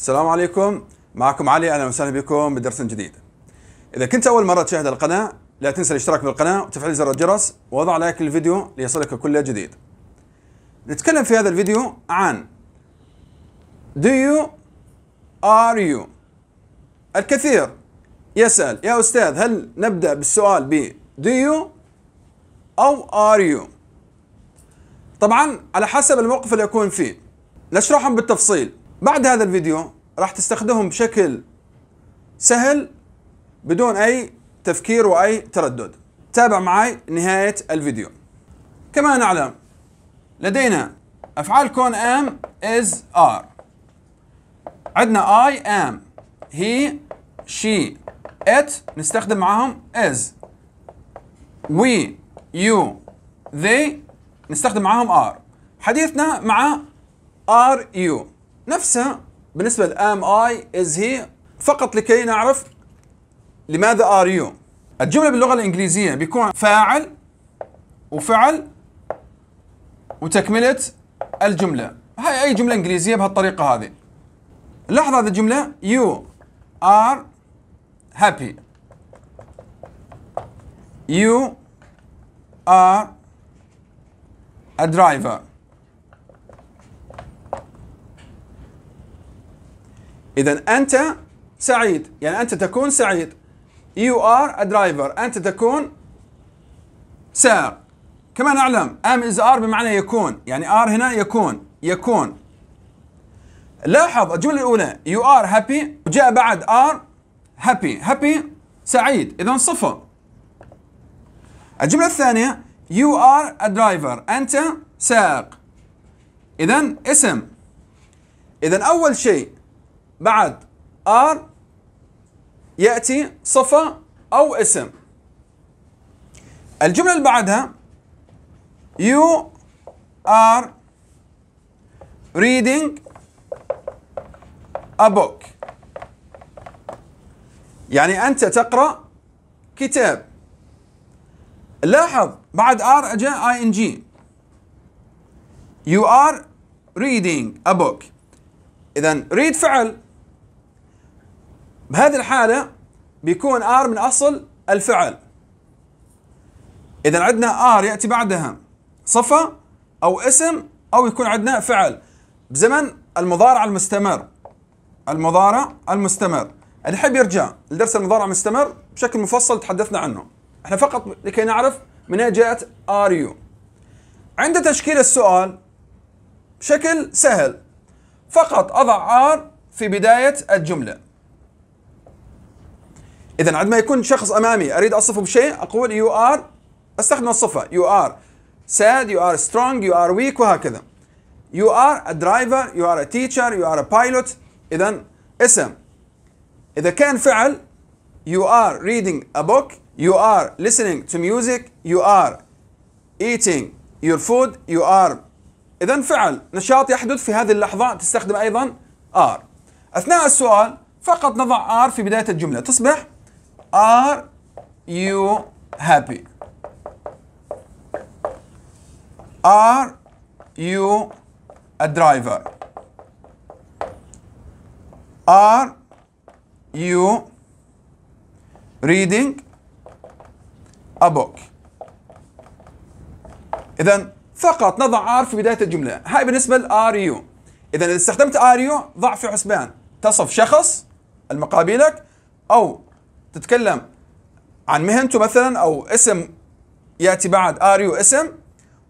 السلام عليكم معكم علي اهلا وسهلا بكم بدرس جديد اذا كنت اول مره تشاهد القناه لا تنسى الاشتراك بالقناه وتفعيل زر الجرس ووضع لايك للفيديو ليصلك كل جديد نتكلم في هذا الفيديو عن do you are you الكثير يسأل يا أستاذ هل نبدأ بالسؤال ب do you أو are you طبعا على حسب الموقف اللي أكون فيه نشرحهم بالتفصيل بعد هذا الفيديو راح تستخدمهم بشكل سهل بدون أي تفكير وأي تردد تابع معي نهاية الفيديو كما نعلم لدينا أفعال كون ام از ار عندنا I am he she it نستخدم معاهم is we you they نستخدم معاهم are حديثنا مع are you نفسها بالنسبة am اي از هي فقط لكي نعرف لماذا ار يو الجملة باللغة الإنجليزية بيكون فاعل وفعل وتكملة الجملة هاي أي جملة إنجليزية بهالطريقة هذه لاحظ هذه الجملة you are happy you are a driver إذا أنت سعيد يعني أنت تكون سعيد You are a driver أنت تكون سائق كما نعلم am is are بمعنى يكون يعني are هنا يكون يكون لاحظ الجملة الأولى you are happy وجاء بعد are happy happy سعيد إذا صفة الجملة الثانية you are a driver أنت سائق إذا اسم إذا أول شيء بعد ار ياتي صفه او اسم الجمله اللي بعدها يو ار reading a book يعني انت تقرا كتاب لاحظ بعد ار اجا اي ان جي يو ار reading a book اذا read فعل بهذه الحالة بيكون ار من اصل الفعل اذا عندنا ار ياتي بعدها صفة او اسم او يكون عندنا فعل بزمن المضارع المستمر المضارع المستمر اللي يحب يرجع لدرس المضارع المستمر بشكل مفصل تحدثنا عنه احنا فقط لكي نعرف من اين جاءت ار يو عند تشكيل السؤال بشكل سهل فقط اضع ار في بداية الجملة اذا عندما يكون شخص امامي اريد اصفه بشيء اقول يو ار استخدم الصفه يو ار sad you are strong you are weak وهكذا you are a driver you are a teacher you are a pilot اذا اسم اذا كان فعل you are reading a book you are listening to music you are eating your food you are اذا فعل نشاط يحدث في هذه اللحظه تستخدم ايضا are اثناء السؤال فقط نضع are في بدايه الجمله تصبح Are you happy? Are you a driver? Are you reading a book? إذا فقط نضع R في بداية الجملة، هاي بالنسبة لـ are you. إذا إذا استخدمت are you ضع في حسبان تصف شخص المقابلك أو تتكلم عن مهنته مثلا او اسم ياتي بعد اريو اسم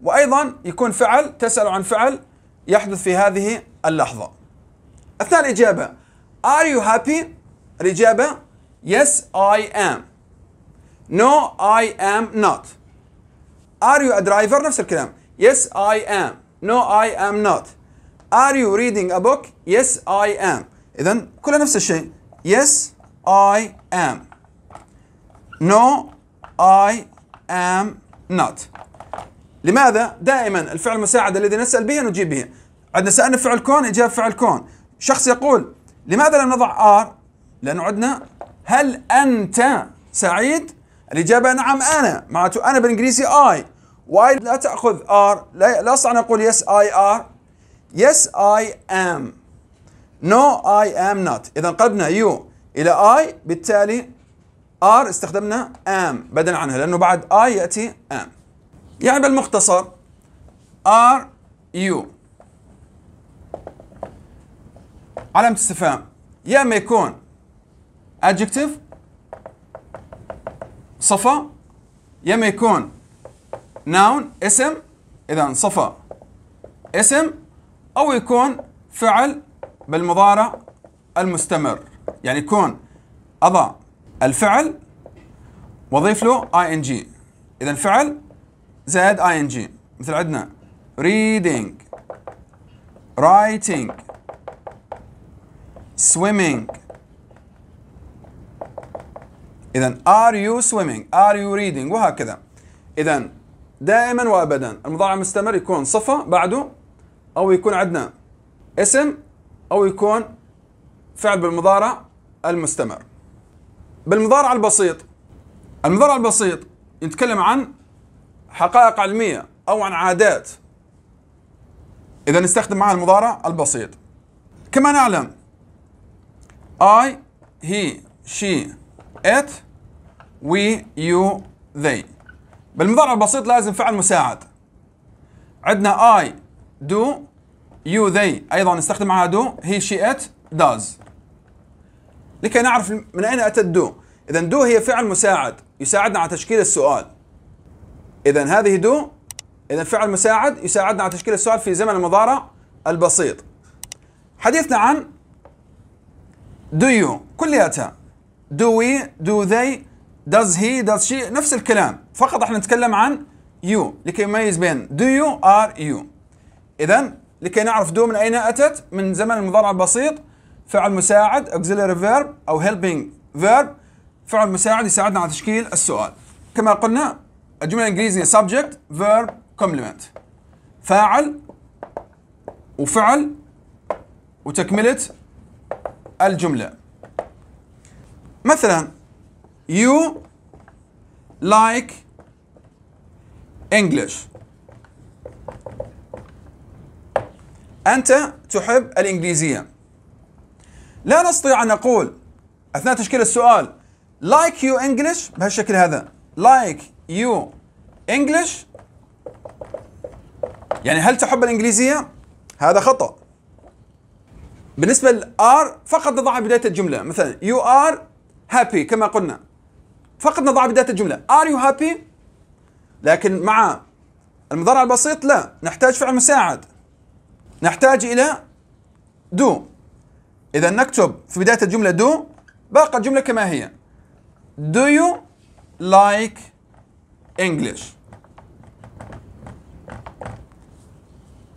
وايضا يكون فعل تسال عن فعل يحدث في هذه اللحظه. اثناء الاجابه ار يو هابي الاجابه يس اي ام نو اي ام نوت ار يو ا درايفر نفس الكلام. يس اي ام نو اي ام نوت ار يو reading a book؟ يس اي ام اذا كلها نفس الشيء. يس اي ام No, I am not. لماذا؟ دائما الفعل المساعد الذي نسأل به نجيب به. عندنا سألنا فعل كون إجاب فعل كون. شخص يقول لماذا لم نضع آر؟ لأنه عندنا هل أنت سعيد؟ الإجابة نعم أنا، معناته أنا بالإنجليزي I. واي لا تأخذ آر، لا, لا أستطيع أن أقول يس أي آر. يس أي أم. نو أي أم نوت. إذا قلبنا يو إلى أي بالتالي ار استخدمنا ام بدلا عنها لانه بعد اي ياتي ام يعني بالمختصر ار يو علامة استفهام يا اما يكون adjective صفة يا اما يكون noun اسم اذا صفة اسم او يكون فعل بالمضارع المستمر يعني يكون اضع الفعل واضيف له اي ان جي اذا فعل زائد اي ان جي مثل عندنا reading writing swimming اذا are you swimming are you reading وهكذا اذا دائما وابدا المضارع المستمر يكون صفه بعده او يكون عندنا اسم او يكون فعل بالمضارع المستمر بالمضارع البسيط المضارع البسيط يتكلم عن حقائق علمية أو عن عادات إذا نستخدم معها المضارع البسيط كما نعلم I, he, she, it, we, you, they بالمضارع البسيط لازم فعل مساعد عندنا I do you they أيضا نستخدم معها do he she it does لكي نعرف من أين أتت دو إذا دو هي فعل مساعد يساعدنا على تشكيل السؤال إذا هذه دو إذا فعل مساعد يساعدنا على تشكيل السؤال في زمن المضارع البسيط حديثنا عن do you كلياتها do we do they does he does she نفس الكلام فقط احنا نتكلم عن you لكي نميز بين do you are you إذا لكي نعرف دو من أين أتت من زمن المضارع البسيط فعل مساعد auxiliary verb أو helping verb فعل مساعد يساعدنا على تشكيل السؤال كما قلنا الجملة الإنجليزية subject verb complement فاعل وفعل وتكملة الجملة مثلا you like English أنت تحب الإنجليزية لا نستطيع أن نقول أثناء تشكيل السؤال like you English بهالشكل هذا like you English يعني هل تحب الإنجليزية؟ هذا خطأ بالنسبة للآر فقط نضعها بداية الجملة مثلا you are happy كما قلنا فقط نضعها بداية الجملة are you happy؟ لكن مع المضارع البسيط لا نحتاج فعل مساعد نحتاج إلى do إذا نكتب في بداية الجملة do باقي الجملة كما هي Do you like English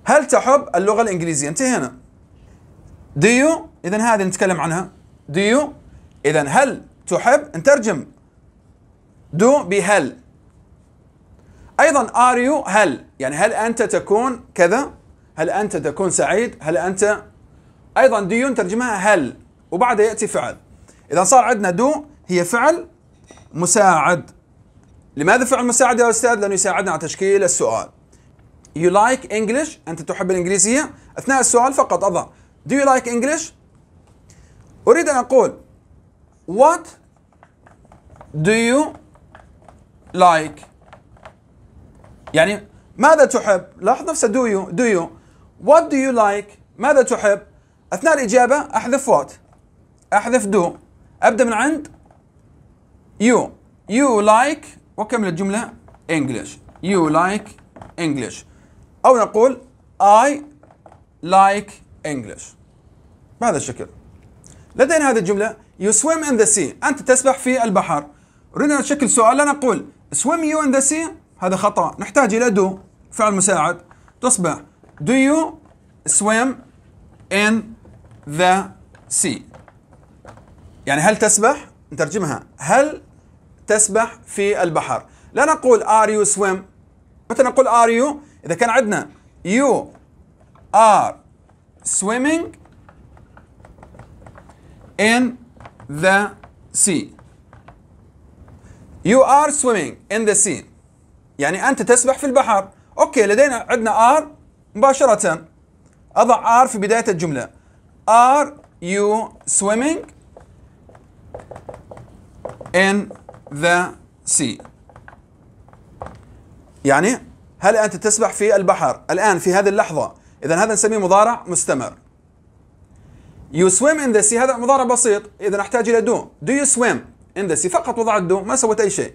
هل تحب اللغة الإنجليزية انتهينا Do you إذا هذه نتكلم عنها Do you إذا هل تحب نترجم do بهل أيضا are you هل يعني هل أنت تكون كذا هل أنت تكون سعيد هل أنت ايضا ديون ترجمها هل وبعدها ياتي فعل اذا صار عندنا دو هي فعل مساعد لماذا فعل مساعد يا استاذ لانه يساعدنا على تشكيل السؤال يو لايك انجلش انت تحب الانجليزيه اثناء السؤال فقط اضع Do you like English اريد ان اقول What do you like يعني ماذا تحب لاحظ نفسه do you do you What do you like ماذا تحب أثناء الإجابة أحذف وات أحذف دو أبدأ من عند يو يو لايك وأكمل الجملة English you like English أو نقول I like English بهذا الشكل لدينا هذه الجملة you swim in the sea أنت تسبح في البحر ان اشكل سؤال لا نقول swim you in the sea هذا خطأ نحتاج إلى do فعل مساعد تصبح do you swim in the sea يعني هل تسبح نترجمها هل تسبح في البحر لا نقول are you swim متى نقول are you إذا كان عندنا you are swimming in the sea you are swimming in the sea يعني أنت تسبح في البحر أوكي لدينا عندنا are مباشرة أضع R في بداية الجملة Are you swimming in the sea يعني هل أنت تسبح في البحر الآن في هذه اللحظة إذا هذا نسميه مضارع مستمر You swim in the sea هذا مضارع بسيط إذا أحتاج إلى do Do you swim in the sea فقط وضعت do ما سويت أي شيء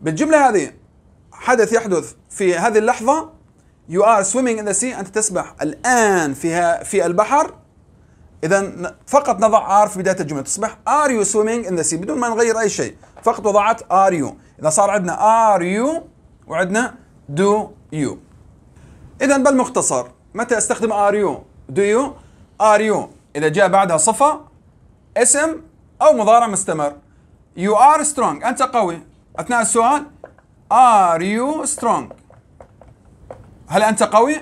بالجملة هذه حدث يحدث في هذه اللحظة you are swimming in the sea أنت تسبح الآن فيها في البحر إذا فقط نضع are في بداية الجملة تصبح are you swimming in the sea بدون ما نغير أي شيء فقط وضعت are you إذا صار عندنا are you وعندنا do you إذا بالمختصر متى أستخدم are you do you are you إذا جاء بعدها صفة اسم أو مضارع مستمر you are strong أنت قوي أثناء السؤال are you strong هل أنت قوي؟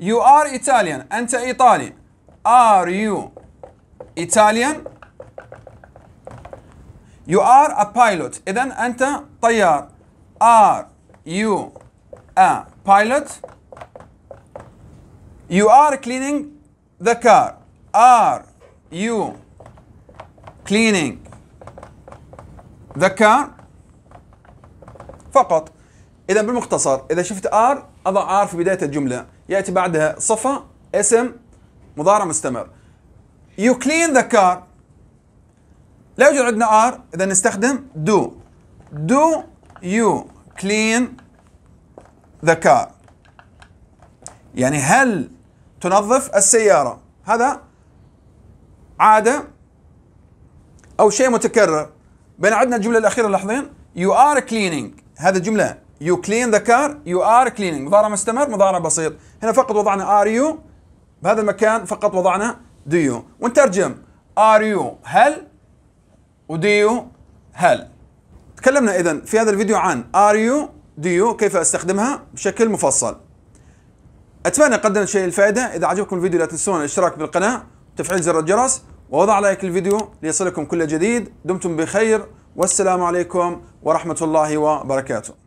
You are Italian أنت إيطالي Are you Italian؟ You are a pilot إذا أنت طيار Are you a pilot? You are cleaning the car Are you cleaning the car؟ فقط إذا بالمختصر إذا شفت are أضع آر في بداية الجملة يأتي بعدها صفة اسم مضارع مستمر يو كلين ذا كار لا يوجد عندنا آر إذا نستخدم دو دو يو كلين ذا كار يعني هل تنظف السيارة هذا عادة أو شيء متكرر بين عندنا الجملة الأخيرة لاحظين you are cleaning هذه الجملة يو كلين ذا كار يو ار cleaning. مضارع مستمر مضارع بسيط هنا فقط وضعنا ار يو بهذا المكان فقط وضعنا دو يو ونترجم ار يو هل ودو يو هل تكلمنا اذا في هذا الفيديو عن ار يو دو يو كيف استخدمها بشكل مفصل اتمنى قدمت شيء الفائده اذا عجبكم الفيديو لا تنسون الاشتراك بالقناه وتفعيل زر الجرس ووضع لايك للفيديو ليصلكم كل جديد دمتم بخير والسلام عليكم ورحمه الله وبركاته